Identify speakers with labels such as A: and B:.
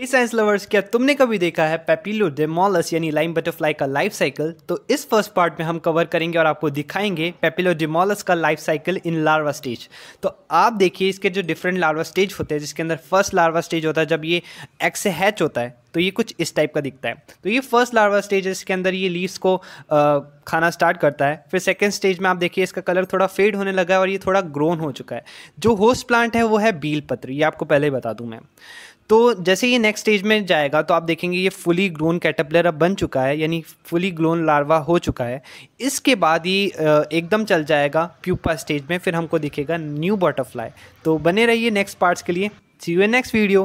A: हे science lovers क्या तुमने कभी देखा है पेपिलो डेमोलस यानी लाइम बटरफ्लाई का लाइफ साइकिल तो इस फर्स्ट पार्ट में हम कवर करेंगे और आपको दिखाएंगे पेपिलो डेमोलस का life cycle in larva stage तो आप देखिए इसके जो डिफरेंट लार्वा स्टेज होते हैं जिसके अंदर फर्स्ट लार्वा स्टेज होता है जब ये एक्स से हैच होता है तो ये कुछ इस टाइप का दिखता है तो ये फर्स्ट लार्वा स्टेज है इसके अंदर ये लीव्स को आ, खाना स्टार्ट करता है फिर सेकेंड स्टेज में आप देखिए इसका कलर थोड़ा फेड होने लगा है और ये थोड़ा ग्रोन हो चुका है जो होस्ट प्लांट है वो है बील पत्र ये आपको पहले ही बता दूँ मैं तो जैसे ये नेक्स्ट स्टेज में जाएगा तो आप देखेंगे ये फुली ग्रोन कैटेपलर अब बन चुका है यानी फुली ग्रोन लार्वा हो चुका है इसके बाद ये एकदम चल जाएगा प्यूपा स्टेज में फिर हमको दिखेगा न्यू बटरफ्लाई तो बने रहिए नेक्स्ट पार्ट्स के लिए सी यू नेक्स्ट वीडियो